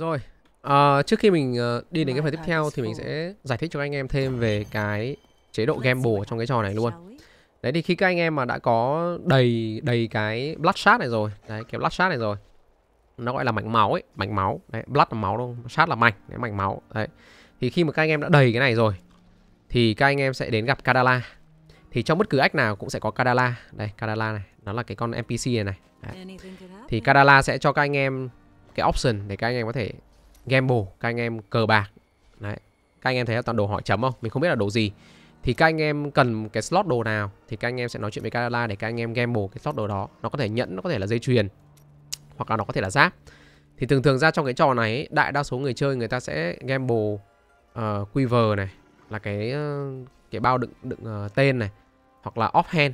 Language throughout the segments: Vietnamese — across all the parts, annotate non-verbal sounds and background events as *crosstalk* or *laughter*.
Rồi, uh, trước khi mình ờ, đi đến cái phần tiếp theo thì mình sẽ giải thích cho anh em thêm về cái chế độ gamble trong cái trò này luôn. Đấy thì khi các anh em mà đã có đầy đầy cái blood shard này rồi, đấy cái blood shard này rồi. Nó gọi là mảnh máu ấy, mảnh máu. Đấy, blood là máu đúng không? Shard là mảnh, đấy mảnh máu. Đấy. Thì khi mà các anh em đã đầy cái này rồi thì các anh em sẽ đến gặp Kadala. Thì trong bất cứ ách nào cũng sẽ có Kadala. Đây, Kadala này, nó là cái con NPC này này. Đấy. Thì Kadala sẽ cho các anh em cái option để các anh em có thể gamble các anh em cờ bạc đấy các anh em thấy là toàn đồ hỏi chấm không mình không biết là đồ gì thì các anh em cần cái slot đồ nào thì các anh em sẽ nói chuyện với Carala để các anh em gamble cái slot đồ đó nó có thể nhẫn nó có thể là dây chuyền hoặc là nó có thể là giáp thì thường thường ra trong cái trò này đại đa số người chơi người ta sẽ gamble uh, quiver này là cái ờ, cái bao đựng đựng uh, tên này hoặc là offhand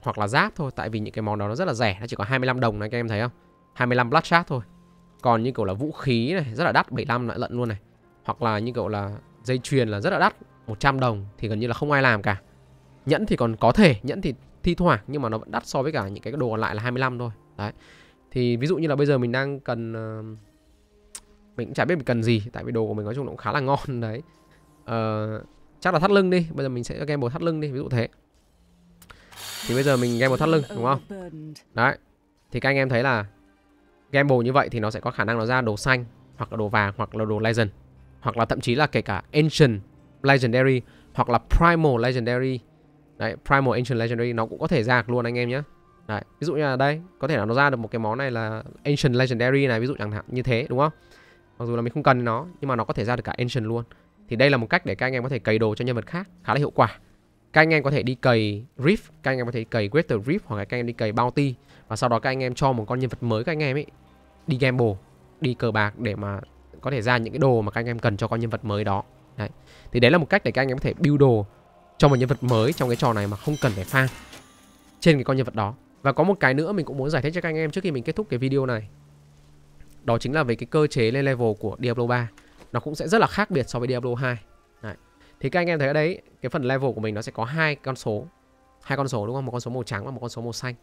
hoặc là giáp thôi tại vì những cái món đó nó rất là rẻ nó chỉ có 25 đồng này các em thấy không 25 blackjack thôi còn như kiểu là vũ khí này rất là đắt 75 lại lận luôn này hoặc là như kiểu là dây chuyền là rất là đắt 100 đồng thì gần như là không ai làm cả nhẫn thì còn có thể nhẫn thì thi thoảng nhưng mà nó vẫn đắt so với cả những cái đồ còn lại là 25 thôi đấy thì ví dụ như là bây giờ mình đang cần ờ, mình cũng chả biết mình cần gì tại vì đồ của mình nói chung nó cũng khá là ngon *laughs* đấy ờ, chắc là thắt lưng đi bây giờ mình sẽ game một thắt lưng đi ví dụ thế thì bây giờ mình game một thắt lưng đúng không đấy thì các anh em thấy là gamble như vậy thì nó sẽ có khả năng nó ra đồ xanh hoặc là đồ vàng hoặc là đồ legend hoặc là thậm chí là kể cả ancient legendary hoặc là primal legendary đấy primal ancient legendary nó cũng có thể ra luôn anh em nhé đấy ví dụ như là đây có thể là nó ra được một cái món này là ancient legendary này ví dụ chẳng hạn như thế đúng không mặc dù là mình không cần nó nhưng mà nó có thể ra được cả ancient luôn thì đây là một cách để các anh em có thể cày đồ cho nhân vật khác khá là hiệu quả các anh em có thể đi cày Rift, các anh em có thể cày Greater Rift hoặc là các anh em đi cày Bounty và sau đó các anh em cho một con nhân vật mới các anh em ấy đi gamble đi cờ bạc để mà có thể ra những cái đồ mà các anh em cần cho con nhân vật mới đó đấy thì đấy là một cách để các anh em có thể build đồ cho một nhân vật mới trong cái trò này mà không cần phải pha trên cái con nhân vật đó và có một cái nữa mình cũng muốn giải thích cho các anh em trước khi mình kết thúc cái video này đó chính là về cái cơ chế lên level của Diablo 3 nó cũng sẽ rất là khác biệt so với Diablo 2 đấy. thì các anh em thấy ở đấy cái phần level của mình nó sẽ có hai con số hai con số đúng không một con số màu trắng và một con số màu xanh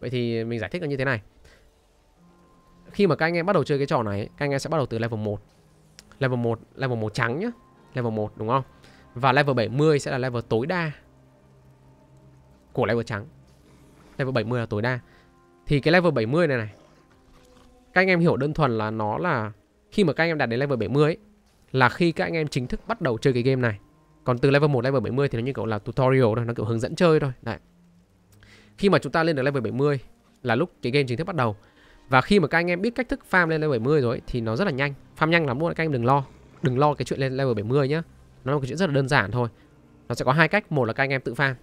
vậy thì mình giải thích là như thế này khi mà các anh em bắt đầu chơi cái trò này các anh em sẽ bắt đầu từ level 1 level 1 level 1 trắng nhá level 1 đúng không và level 70 sẽ là level tối đa của level trắng level 70 là tối đa thì cái level 70 này này các anh em hiểu đơn thuần là nó là khi mà các anh em đạt đến level 70 ấy, là khi các anh em chính thức bắt đầu chơi cái game này còn từ level 1 level 70 thì nó như kiểu là tutorial thôi nó kiểu hướng dẫn chơi thôi đấy khi mà chúng ta lên được level 70 là lúc cái game chính thức bắt đầu và khi mà các anh em biết cách thức farm lên level 70 rồi ấy, thì nó rất là nhanh. Farm nhanh lắm luôn các anh đừng lo. Đừng lo cái chuyện lên level 70 nhá. Nó là một cái chuyện rất là đơn giản thôi. Nó sẽ có hai cách, một là các anh em tự farm,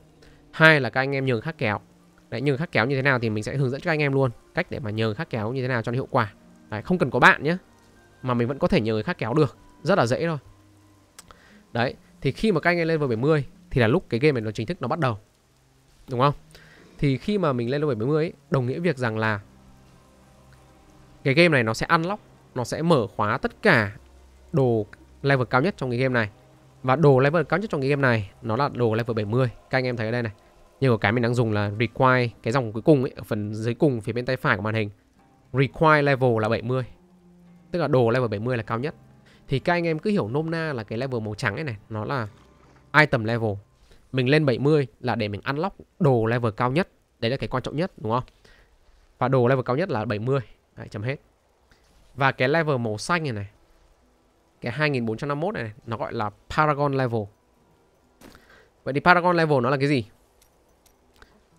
hai là các anh em nhờ khác kéo. Đấy nhờ khác kéo như thế nào thì mình sẽ hướng dẫn cho anh em luôn cách để mà nhờ khác kéo như thế nào cho nó hiệu quả. Đấy, không cần có bạn nhé mà mình vẫn có thể nhờ người khác kéo được rất là dễ thôi đấy thì khi mà các anh em lên level 70 thì là lúc cái game này nó chính thức nó bắt đầu đúng không thì khi mà mình lên level 70 ấy, đồng nghĩa việc rằng là cái game này nó sẽ unlock nó sẽ mở khóa tất cả đồ level cao nhất trong cái game này và đồ level cao nhất trong cái game này nó là đồ level 70 các anh em thấy ở đây này nhưng mà cái mình đang dùng là require cái dòng cuối cùng ấy, ở phần dưới cùng phía bên tay phải của màn hình require level là 70 tức là đồ level 70 là cao nhất thì các anh em cứ hiểu nôm na là cái level màu trắng ấy này nó là item level mình lên 70 là để mình unlock đồ level cao nhất đấy là cái quan trọng nhất đúng không và đồ level cao nhất là 70 Đấy, chấm hết. Và cái level màu xanh này này. Cái 2451 này, này nó gọi là Paragon level. Vậy thì Paragon level nó là cái gì?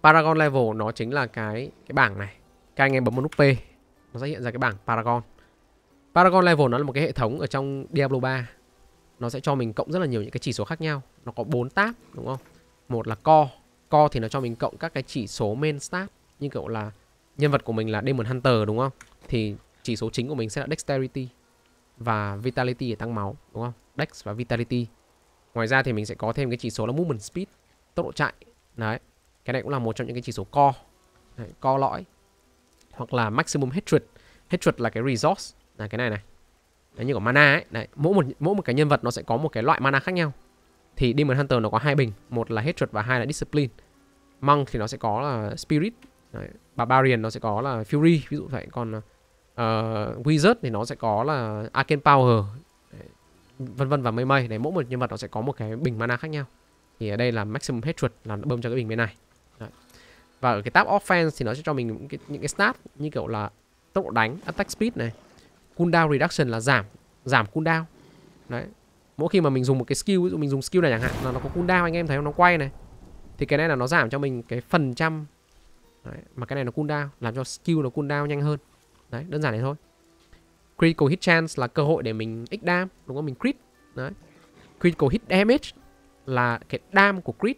Paragon level nó chính là cái cái bảng này. Các anh em bấm một nút P nó sẽ hiện ra cái bảng Paragon. Paragon level nó là một cái hệ thống ở trong Diablo 3. Nó sẽ cho mình cộng rất là nhiều những cái chỉ số khác nhau. Nó có 4 tab đúng không? Một là core, core thì nó cho mình cộng các cái chỉ số main stat như kiểu là nhân vật của mình là Demon Hunter đúng không? thì chỉ số chính của mình sẽ là dexterity và vitality để tăng máu đúng không? Dex và vitality. Ngoài ra thì mình sẽ có thêm cái chỉ số là movement speed, tốc độ chạy. Đấy. Cái này cũng là một trong những cái chỉ số co, Đấy, core lõi. Hoặc là maximum hatred. Hatred là cái resource là cái này này. Đấy như của mana ấy, đấy, mỗi một mỗi một cái nhân vật nó sẽ có một cái loại mana khác nhau. Thì Demon Hunter nó có hai bình, một là hatred và hai là discipline. Monk thì nó sẽ có là spirit, đấy. Barbarian nó sẽ có là fury, ví dụ vậy còn uh, wizard thì nó sẽ có là arcane power vân vân và mây mây để mỗi một nhân vật nó sẽ có một cái bình mana khác nhau thì ở đây là maximum hatred là nó bơm cho cái bình bên này Đấy. và ở cái tab offense thì nó sẽ cho mình những cái, những cái stat như kiểu là tốc độ đánh attack speed này cooldown reduction là giảm giảm cooldown Đấy. mỗi khi mà mình dùng một cái skill ví dụ mình dùng skill này chẳng hạn là nó có cooldown anh em thấy không nó quay này thì cái này là nó giảm cho mình cái phần trăm Đấy. mà cái này nó cooldown làm cho skill nó cooldown nhanh hơn Đấy, đơn giản thế thôi. Critical hit chance là cơ hội để mình x dam, đúng không? Mình crit. Đấy. Critical hit damage là cái dam của crit.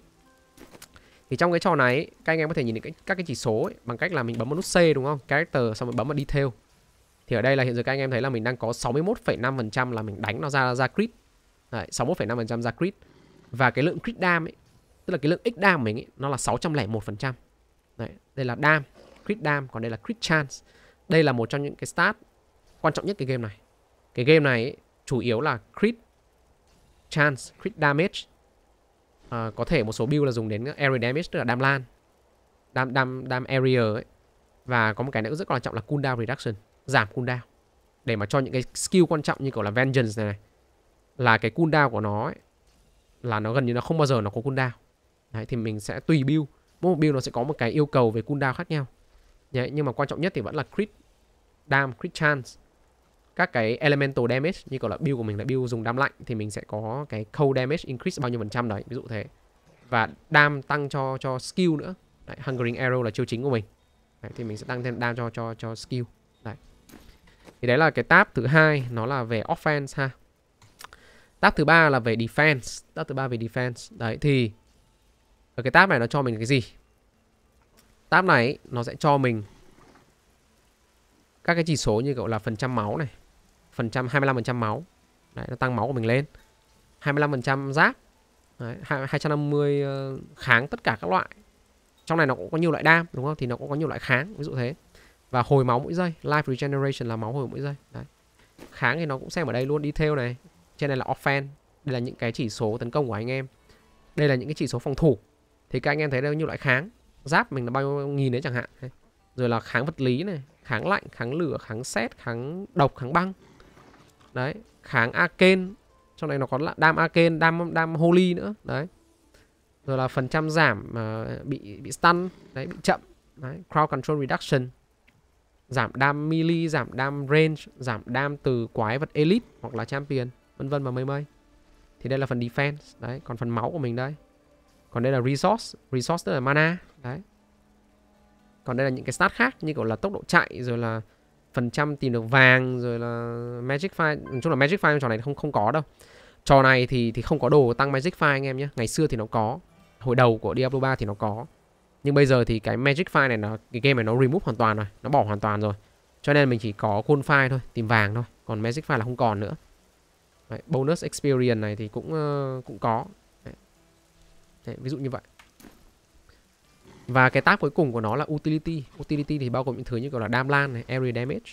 Thì trong cái trò này các anh em có thể nhìn được các cái chỉ số ấy, bằng cách là mình bấm vào nút C đúng không? Character xong rồi bấm vào detail. Thì ở đây là hiện giờ các anh em thấy là mình đang có 61,5% là mình đánh nó ra ra crit. Đấy, 61,5% ra crit. Và cái lượng crit dam ấy, tức là cái lượng x dam của mình ấy, nó là 601%. Đấy, đây là dam, crit dam, còn đây là crit chance đây là một trong những cái stat quan trọng nhất cái game này. Cái game này chủ yếu là crit chance, crit damage. À, có thể một số build là dùng đến area damage tức là đam lan. Đam đam đam area ấy. Và có một cái nữa rất quan trọng là cooldown reduction, giảm cooldown. Để mà cho những cái skill quan trọng như kiểu là vengeance này này là cái cooldown của nó ấy, là nó gần như nó không bao giờ nó có cooldown. Đấy, thì mình sẽ tùy build mỗi một build nó sẽ có một cái yêu cầu về cooldown khác nhau Đấy, nhưng mà quan trọng nhất thì vẫn là crit dam crit chance các cái elemental damage như còn là build của mình là build dùng dam lạnh thì mình sẽ có cái cold damage increase bao nhiêu phần trăm đấy ví dụ thế và dam tăng cho cho skill nữa đấy, hungering arrow là chiêu chính của mình đấy, thì mình sẽ tăng thêm dam cho cho cho skill đấy thì đấy là cái tab thứ hai nó là về offense ha tab thứ ba là về defense tab thứ ba về defense đấy thì ở cái tab này nó cho mình cái gì tab này nó sẽ cho mình các cái chỉ số như gọi là phần trăm máu này phần trăm 25% máu đấy, nó tăng máu của mình lên 25% giáp đấy, 250 ờ, kháng tất cả các loại trong này nó cũng có nhiều loại đam đúng không thì nó cũng có nhiều loại kháng ví dụ thế và hồi máu mỗi giây life regeneration là máu hồi mỗi giây đấy. kháng thì nó cũng xem ở đây luôn detail này trên này là offense đây là những cái chỉ số tấn công của anh em đây là những cái chỉ số phòng thủ thì các anh em thấy đây có nhiều loại kháng giáp mình là bao nhiêu nghìn đấy chẳng hạn rồi là kháng vật lý này kháng lạnh kháng lửa kháng xét kháng độc kháng băng đấy kháng aken trong này nó có là đam aken đam đam holy nữa đấy rồi là phần trăm giảm mà ờ, bị bị stun đấy bị chậm đấy crowd control reduction giảm đam melee giảm đam range giảm đam từ quái vật elite hoặc là champion vân vân và mây mây thì đây là phần defense đấy còn phần máu của mình đây còn đây là resource resource tức là mana đấy còn đây là những cái stat khác như kiểu là tốc độ chạy rồi là phần trăm tìm được vàng rồi là magic file nói chung là magic file trong trò này không không có đâu trò này thì thì không có đồ tăng magic file anh em nhé ngày xưa thì nó có hồi đầu của Diablo 3 thì nó có nhưng bây giờ thì cái magic file này nó cái game này nó remove hoàn toàn rồi nó bỏ hoàn toàn rồi cho nên mình chỉ có gold file thôi tìm vàng thôi còn magic file là không còn nữa Đấy, bonus experience này thì cũng uh, cũng có Đấy. Đấy, ví dụ như vậy và cái tab cuối cùng của nó là Utility. Utility thì bao gồm những thứ như gọi là Dam Lan, này, Area Damage,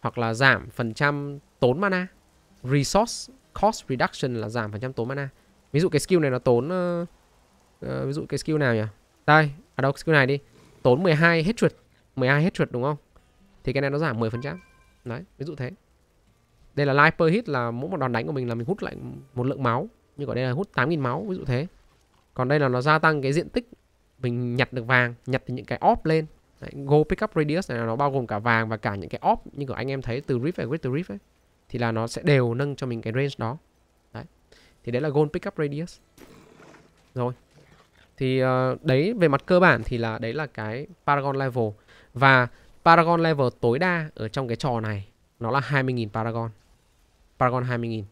hoặc là giảm phần trăm tốn mana. Resource Cost Reduction là giảm phần trăm tốn mana. Ví dụ cái skill này nó tốn... Uh, uh, ví dụ cái skill nào nhỉ? Đây, ở à đâu skill này đi. Tốn 12 hết chuột. 12 hết chuột đúng không? Thì cái này nó giảm 10%. Đấy, ví dụ thế. Đây là life per hit là mỗi một đòn đánh của mình là mình hút lại một lượng máu. Như gọi đây là hút 8.000 máu, ví dụ thế. Còn đây là nó gia tăng cái diện tích mình nhặt được vàng nhặt những cái op lên Đấy, go pickup radius này nó bao gồm cả vàng và cả những cái op như của anh em thấy từ rift và grid to rift ấy thì là nó sẽ đều nâng cho mình cái range đó đấy thì đấy là gold pickup radius rồi thì uh, đấy về mặt cơ bản thì là đấy là cái paragon level và paragon level tối đa ở trong cái trò này nó là 20.000 paragon paragon 20.000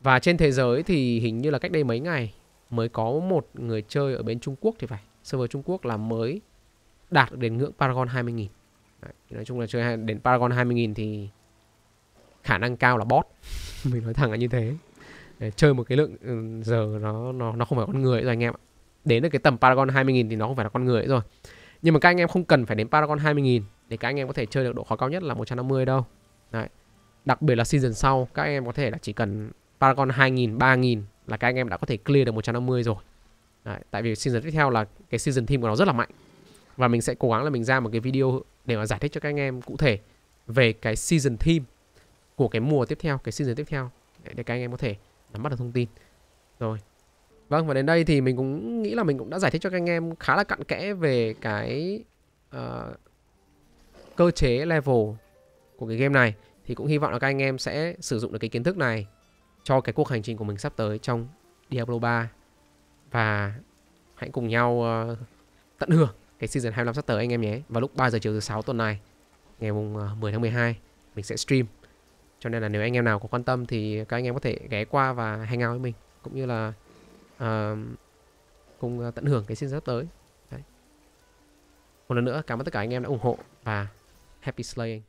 và trên thế giới thì hình như là cách đây mấy ngày mới có một người chơi ở bên Trung Quốc thì phải server Trung Quốc là mới đạt đến ngưỡng Paragon 20.000 nói chung là chơi đến Paragon 20.000 thì khả năng cao là bot *laughs* mình nói thẳng là như thế Để chơi một cái lượng ừ, giờ nó nó nó không phải con người rồi anh em ạ đến được cái tầm Paragon 20.000 thì nó không phải là con người rồi nhưng mà các anh em không cần phải đến Paragon 20.000 để các anh em có thể chơi được độ khó cao nhất là 150 đâu Đấy. đặc biệt là season sau các anh em có thể là chỉ cần Paragon 2.000 3.000 là các anh em đã có thể clear được 150 rồi Đấy, tại vì season tiếp theo là cái season team của nó rất là mạnh và mình sẽ cố gắng là mình ra một cái video để mà giải thích cho các anh em cụ thể về cái season team của cái mùa tiếp theo, cái season tiếp theo để, các anh em có thể nắm bắt được thông tin. Rồi. Vâng và đến đây thì mình cũng nghĩ là mình cũng đã giải thích cho các anh em khá là cặn kẽ về cái uh, cơ chế level của cái game này thì cũng hy vọng là các anh em sẽ sử dụng được cái kiến thức này cho cái cuộc hành trình của mình sắp tới trong Diablo 3 và hãy cùng nhau ờ, tận hưởng cái season 25 sắp tới anh em nhé. Vào lúc 3 giờ chiều thứ 6 tuần này, ngày mùng 10 ờ, tháng 12 mình sẽ stream. Cho nên là nếu anh em nào có quan tâm thì các anh em có thể ghé qua và hang out với mình cũng như là uh, cùng tận hưởng cái season sắp tới. Đấy. Một lần nữa cảm ơn tất cả anh em đã ủng hộ và happy slaying.